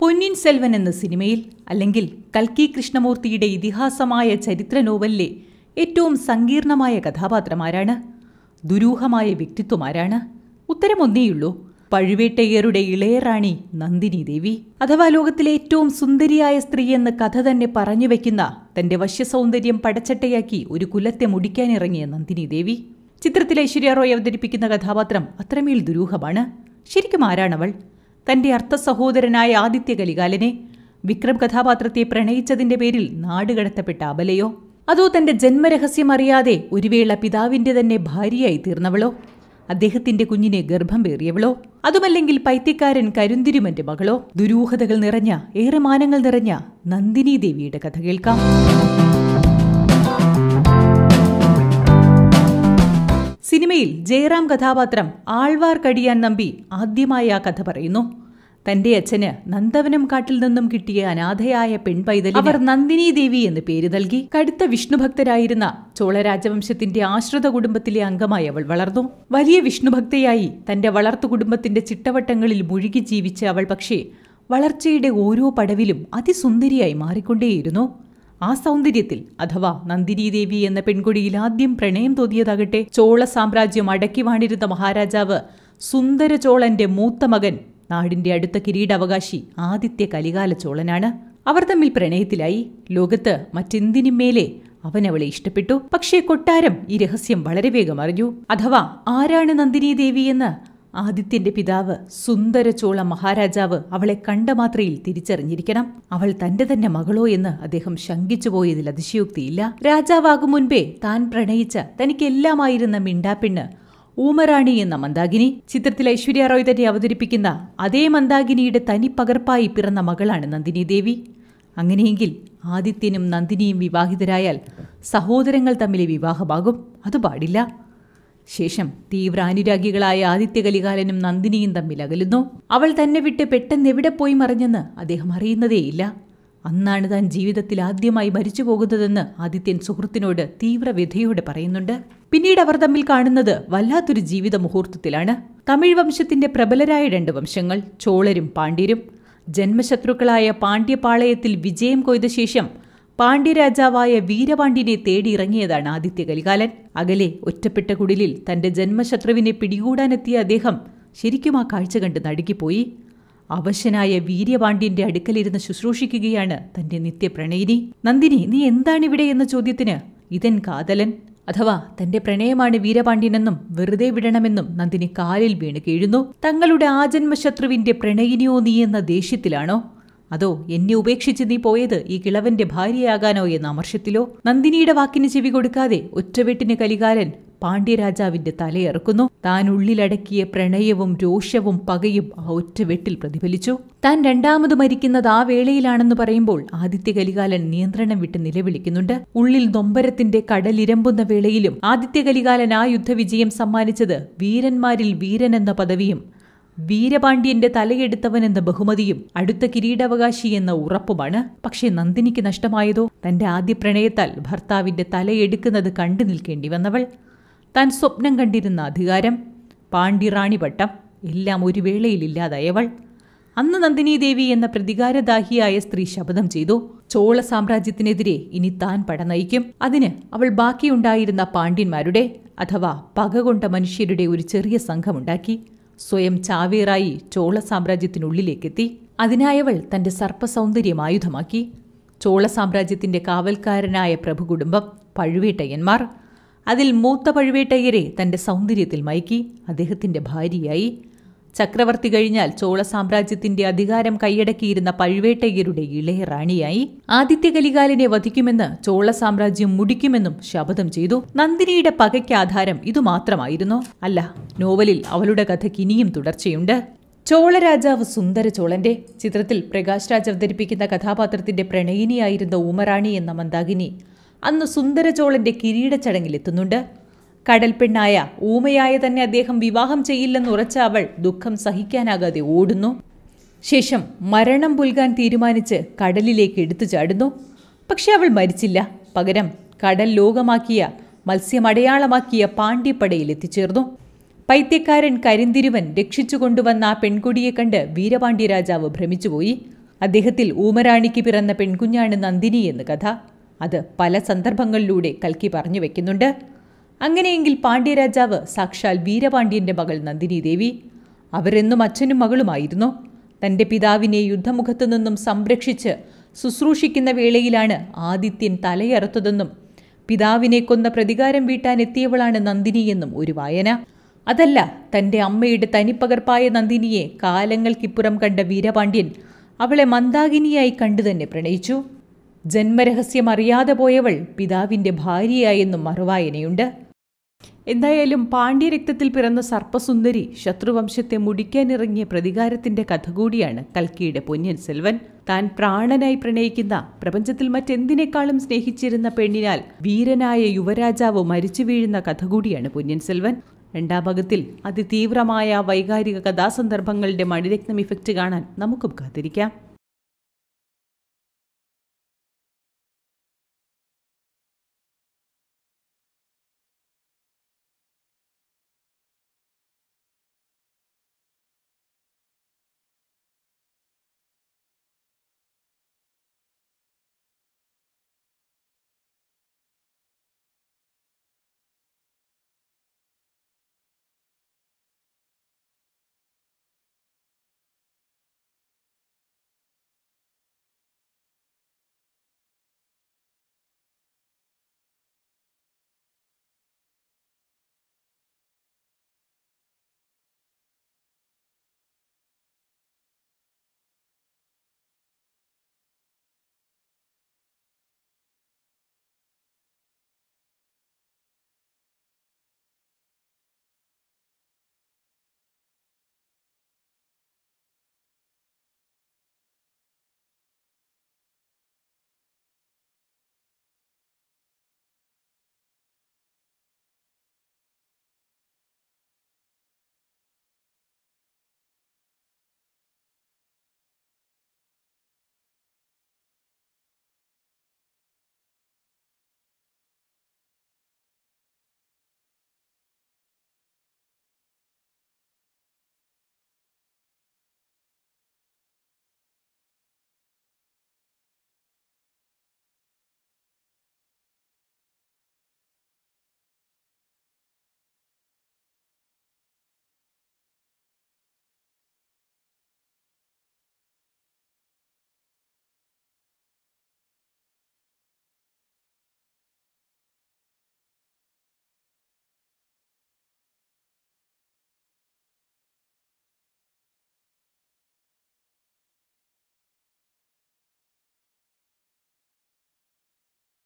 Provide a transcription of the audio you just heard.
പൊന്നിൻ സെൽവൻ എന്ന സിനിമയിൽ അല്ലെങ്കിൽ കൽക്കി കൃഷ്ണമൂർത്തിയുടെ ഇതിഹാസമായ ചരിത്ര നോവലിലെ ഏറ്റവും സങ്കീർണമായ കഥാപാത്രമാരാണ് ദുരൂഹമായ വ്യക്തിത്വമാരാണ് ഉത്തരമൊന്നേയുള്ളൂ പഴുവേട്ടയ്യരുടെ ഇളയറാണി നന്ദിനി ദേവി അഥവാ ലോകത്തിലെ ഏറ്റവും സുന്ദരിയായ സ്ത്രീ കഥ തന്നെ പറഞ്ഞു വയ്ക്കുന്ന തന്റെ വശ്യസൗന്ദര്യം പടച്ചട്ടയാക്കി ഒരു കുലത്തെ മുടിക്കാനിറങ്ങിയ നന്ദിനി ദേവി ചിത്രത്തിലെ ഐശ്വര്യ റോയ് അവതരിപ്പിക്കുന്ന കഥാപാത്രം അത്രമേൽ ദുരൂഹമാണ് ശരിക്കും ആരാണവൾ തന്റെ അർത്ഥ സഹോദരനായ ആദിത്യ കലികാലനെ വിക്രം കഥാപാത്രത്തെ പ്രണയിച്ചതിന്റെ പേരിൽ നാടുകടത്തപ്പെട്ട അബലയോ അതോ തന്റെ ജന്മരഹസ്യം അറിയാതെ ഒരു പിതാവിന്റെ തന്നെ ഭാര്യയായി തീർന്നവളോ അദ്ദേഹത്തിന്റെ കുഞ്ഞിനെ ഗർഭം പേറിയവളോ അതുമല്ലെങ്കിൽ പൈത്യക്കാരൻ കരുന്തിരുമന്റെ മകളോ ദുരൂഹതകൾ നിറഞ്ഞ ഏറെ മാനങ്ങൾ നിറഞ്ഞ നന്ദിനി ദേവിയുടെ കഥ കേൾക്കാം സിനിമയിൽ ജയറാം കഥാപാത്രം ആൾവാർ കടിയാൻ നമ്പി ആദ്യമായി ആ കഥ പറയുന്നു തന്റെ അച്ഛന് നന്ദവനം കാട്ടിൽ നിന്നും കിട്ടിയ അനാഥയായ പെൺപൈതൽ അവർ നന്ദിനി ദേവി എന്ന് പേര് നൽകി കടുത്ത വിഷ്ണുഭക്തരായിരുന്ന ചോളരാജവംശത്തിന്റെ ആശ്രിത കുടുംബത്തിലെ അംഗമായി അവൾ വളർന്നു വലിയ വിഷ്ണുഭക്തയായി തന്റെ വളർത്തു കുടുംബത്തിന്റെ ചിട്ടവട്ടങ്ങളിൽ മുഴുകി ജീവിച്ച അവൾ പക്ഷേ വളർച്ചയുടെ ഓരോ പടവിലും അതിസുന്ദരിയായി മാറിക്കൊണ്ടേയിരുന്നു ആ സൗന്ദര്യത്തിൽ അഥവാ ദേവി എന്ന പെൺകുടിയിൽ ആദ്യം പ്രണയം തോന്നിയതാകട്ടെ ചോള സാമ്രാജ്യം അടക്കി വാണിരുന്ന മഹാരാജാവ് സുന്ദര ചോളന്റെ മൂത്ത മകൻ നാടിന്റെ അടുത്ത കിരീടാവകാശി ആദിത്യ കലികാല ചോളനാണ് അവർ തമ്മിൽ പ്രണയത്തിലായി ലോകത്ത് മറ്റെന്തിനും മേലെ അവൻ അവളെ ഇഷ്ടപ്പെട്ടു പക്ഷേ കൊട്ടാരം ഈ രഹസ്യം വളരെ വേഗം അറിഞ്ഞു അഥവാ ആരാണ് നന്ദിനി ദേവി എന്ന് ആദിത്യന്റെ പിതാവ് സുന്ദരചോള മഹാരാജാവ് അവളെ കണ്ട മാത്രയിൽ തിരിച്ചറിഞ്ഞിരിക്കണം അവൾ തന്റെ തന്നെ മകളോ എന്ന് അദ്ദേഹം ശങ്കിച്ചുപോയതിൽ അതിശയോക്തിയില്ല രാജാവാകും മുൻപേ താൻ പ്രണയിച്ച തനിക്കെല്ലാമായിരുന്ന മിണ്ടാപ്പെണ്ണ് ഊമറാണി എന്ന മന്ദാകിനി ചിത്രത്തിൽ ഐശ്വര്യ റോയ് തന്നെ അവതരിപ്പിക്കുന്ന അതേ മന്ദാകിനിയുടെ തനി പകർപ്പായി പിറന്ന മകളാണ് നന്ദിനി ദേവി അങ്ങനെയെങ്കിൽ ആദിത്യനും നന്ദിനിയും വിവാഹിതരായാൽ സഹോദരങ്ങൾ തമ്മിലെ വിവാഹമാകും അത് പാടില്ല ശേഷം തീവ്ര അനുരാഗികളായ ആദിത്യ കലികാലനും നന്ദിനിയും തമ്മിൽ അകലുന്നു അവൾ തന്നെ വിട്ട് പെട്ടെന്ന് എവിടെ പോയി മറിഞ്ഞെന്ന് അദ്ദേഹം അറിയുന്നതേയില്ല അന്നാണ് താൻ ജീവിതത്തിൽ ആദ്യമായി മരിച്ചു പോകുന്നതെന്ന് ആദിത്യൻ സുഹൃത്തിനോട് തീവ്ര പറയുന്നുണ്ട് പിന്നീട് അവർ തമ്മിൽ കാണുന്നത് വല്ലാത്തൊരു ജീവിത മുഹൂർത്തത്തിലാണ് തമിഴ് വംശത്തിന്റെ പ്രബലരായ രണ്ട് വംശങ്ങൾ ചോളരും പാണ്ഡ്യരും ജന്മശത്രുക്കളായ പാണ്ഡ്യപാളയത്തിൽ വിജയം കൊയ്ത ശേഷം പാണ്ഡ്യരാജാവായ വീരപാണ്ഡ്യനെ തേടിയിറങ്ങിയതാണ് ആദിത്യ കലികാലൻ അകലെ ഒറ്റപ്പെട്ട കുടിലിൽ തന്റെ ജന്മശത്രുവിനെ പിടികൂടാനെത്തിയ അദ്ദേഹം ശരിക്കും ആ കാഴ്ച കണ്ട് നടുക്കിപ്പോയി അവശനായ വീര്യപാണ്ഡ്യന്റെ അടുക്കലിരുന്ന് ശുശ്രൂഷിക്കുകയാണ് തന്റെ നിത്യപ്രണയിനി നന്ദിനി നീ എന്താണിവിടെ എന്ന ചോദ്യത്തിന് ഇതൻ കാതലൻ അഥവാ തന്റെ പ്രണയമാണ് വീരപാണ്ഡ്യനെന്നും വെറുതെ വിടണമെന്നും നന്ദിനി കാലിൽ വീണ് കീഴുന്നു തങ്ങളുടെ ജന്മശത്രുവിന്റെ പ്രണയിനിയോ നീ എന്ന ദേഷ്യത്തിലാണോ അതോ എന്നെ ഉപേക്ഷിച്ച് നീ പോയത് ഈ കിളവന്റെ ഭാര്യയാകാനോ എന്ന അമർഷത്തിലോ നന്ദിനിയുടെ വാക്കിന് ചെവി കൊടുക്കാതെ ഒറ്റവെട്ടിന് കലികാലൻ പാണ്ഡ്യരാജാവിന്റെ തലയിറക്കുന്നു താൻ ഉള്ളിലടക്കിയ പ്രണയവും രോഷവും പകയും ആ ഒറ്റവെട്ടിൽ പ്രതിഫലിച്ചു താൻ രണ്ടാമത് മരിക്കുന്നത് ആ വേളയിലാണെന്ന് പറയുമ്പോൾ ആദിത്യ കലികാലൻ നിയന്ത്രണം വിട്ട് നിലവിളിക്കുന്നുണ്ട് ഉള്ളിൽ നൊമ്പരത്തിന്റെ കടലിരമ്പുന്ന വേളയിലും ആദിത്യ കലികാലൻ ആ യുദ്ധവിജയം സമ്മാനിച്ചത് വീരന്മാരിൽ വീരൻ എന്ന പദവിയും വീരപാണ്ഡ്യന്റെ എന്ന ബഹുമതിയും അടുത്ത കിരീടാവകാശി എന്ന ഉറപ്പുമാണ് പക്ഷേ നന്ദിനിക്ക് നഷ്ടമായതോ തന്റെ ആദ്യ പ്രണയത്താൽ ഭർത്താവിന്റെ തലയെടുക്കുന്നത് കണ്ടു നിൽക്കേണ്ടി വന്നവൾ താൻ സ്വപ്നം കണ്ടിരുന്ന അധികാരം പാണ്ഡ്യറാണി പട്ടം എല്ലാം ഒരു വേളയിൽ ഇല്ലാതായവൾ അന്ന് നന്ദിനി ദേവി എന്ന പ്രതികാരദാഹിയായ സ്ത്രീ ശപഥം ചെയ്തു ചോള സാമ്രാജ്യത്തിനെതിരെ ഇനി താൻ പട നയിക്കും അതിന് അവൾ ബാക്കിയുണ്ടായിരുന്ന പാണ്ഡ്യന്മാരുടെ അഥവാ പകകൊണ്ട മനുഷ്യരുടെ ഒരു ചെറിയ സംഘമുണ്ടാക്കി സ്വയം ചാവേറായി ചോള സാമ്രാജ്യത്തിനുള്ളിലേക്കെത്തി അതിനായവൾ തന്റെ സർപ്പസൗന്ദര്യം ആയുധമാക്കി ചോള സാമ്രാജ്യത്തിന്റെ കാവൽക്കാരനായ പ്രഭുകുടുംബം പഴുവേട്ടയ്യന്മാർ അതിൽ മൂത്ത പഴുവേട്ടയ്യരെ തന്റെ സൗന്ദര്യത്തിൽ മയക്കി അദ്ദേഹത്തിന്റെ ഭാര്യയായി ചക്രവർത്തി കഴിഞ്ഞാൽ ചോള സാമ്രാജ്യത്തിന്റെ അധികാരം കൈയടക്കിയിരുന്ന പഴുവേട്ടയ്യരുടെ ഇളയ റാണിയായി ആദിത്യ കലികാലിനെ വധിക്കുമെന്ന് ചോള സാമ്രാജ്യം മുടിക്കുമെന്നും ശപഥം ചെയ്തു നന്ദിനിയുടെ പകയ്ക്ക് ആധാരം ഇതുമാത്രമായിരുന്നു അല്ല നോവലിൽ അവളുടെ കഥയ്ക്ക് ഇനിയും തുടർച്ചയുണ്ട് ചോളരാജാവ് സുന്ദര ചോളന്റെ ചിത്രത്തിൽ പ്രകാശ് രാജ് അവതരിപ്പിക്കുന്ന കഥാപാത്രത്തിന്റെ പ്രണയിനിയായിരുന്ന ഉമറാണി എന്ന മന്ദാകിനി അന്ന് സുന്ദര ചോളന്റെ കിരീട ചടങ്ങിലെത്തുന്നുണ്ട് കടൽപ്പെണ്ണായ ഊമയായ തന്നെ അദ്ദേഹം വിവാഹം ഉറച്ച അവൾ ദുഃഖം സഹിക്കാനാകാതെ ഓടുന്നു ശേഷം മരണം പുൽകാൻ തീരുമാനിച്ച് കടലിലേക്ക് എടുത്തു ചാടുന്നു പക്ഷെ അവൾ മരിച്ചില്ല പകരം കടൽ ലോകമാക്കിയ മത്സ്യമടയാളമാക്കിയ പാണ്ഡ്യപ്പടയിൽ എത്തിച്ചേർന്നു പൈത്യക്കാരൻ കരിന്തിരുവൻ രക്ഷിച്ചു കൊണ്ടുവന്ന ആ പെൺകുടിയെ കണ്ട് വീരപാണ്ഡ്യരാജാവ് ഭ്രമിച്ചുപോയി അദ്ദേഹത്തിൽ ഊമരാണിക്ക് പിറന്ന പെൺകുഞ്ഞാണ് നന്ദിനി എന്ന കഥ അത് പല സന്ദർഭങ്ങളിലൂടെ കൽക്കി പറഞ്ഞു വെക്കുന്നുണ്ട് അങ്ങനെയെങ്കിൽ പാണ്ഡ്യരാജാവ് സാക്ഷാൽ വീരപാണ്ഡ്യന്റെ മകൾ നന്ദിനി ദേവി അവരെന്നും അച്ഛനും മകളുമായിരുന്നു തൻ്റെ പിതാവിനെ യുദ്ധമുഖത്തു നിന്നും സംരക്ഷിച്ച് ശുശ്രൂഷിക്കുന്ന വേളയിലാണ് ആദിത്യൻ തലയറുത്തതെന്നും പിതാവിനെ കൊന്ന പ്രതികാരം വീട്ടാൻ എത്തിയവളാണ് നന്ദിനിയെന്നും ഒരു വായന അതല്ല തൻ്റെ അമ്മയുടെ തനിപ്പകർപ്പായ നന്ദിനിയെ കാലങ്ങൾക്കിപ്പുറം കണ്ട വീരപാണ്ഡ്യൻ അവളെ മന്ദാകിനിയായി കണ്ടു തന്നെ പ്രണയിച്ചു ജന്മരഹസ്യം അറിയാതെ പോയവൾ പിതാവിൻ്റെ ഭാര്യയായെന്നും മറുവായനയുണ്ട് എന്തായാലും പാണ്ഡ്യരക്തത്തിൽ പിറന്ന സർപ്പസുന്ദരി ശത്രുവംശത്തെ മുടിക്കാനിറങ്ങിയ പ്രതികാരത്തിന്റെ കഥ കൂടിയാണ് കൽക്കിയുടെ പൊന്നിയൻ സെൽവൻ താൻ പ്രാണനായി പ്രണയിക്കുന്ന പ്രപഞ്ചത്തിൽ മറ്റെന്തിനേക്കാളും സ്നേഹിച്ചിരുന്ന പെണ്ണിനാൽ വീരനായ യുവരാജാവ് മരിച്ചു വീഴുന്ന കഥ കൂടിയാണ് പൊന്നിയൻ സെൽവൻ രണ്ടാം ഭാഗത്തിൽ അതിതീവ്രമായ വൈകാരിക കഥാസന്ദർഭങ്ങളുടെ മണിരത്നം ഇഫക്റ്റ് കാണാൻ നമുക്കും കാത്തിരിക്കാം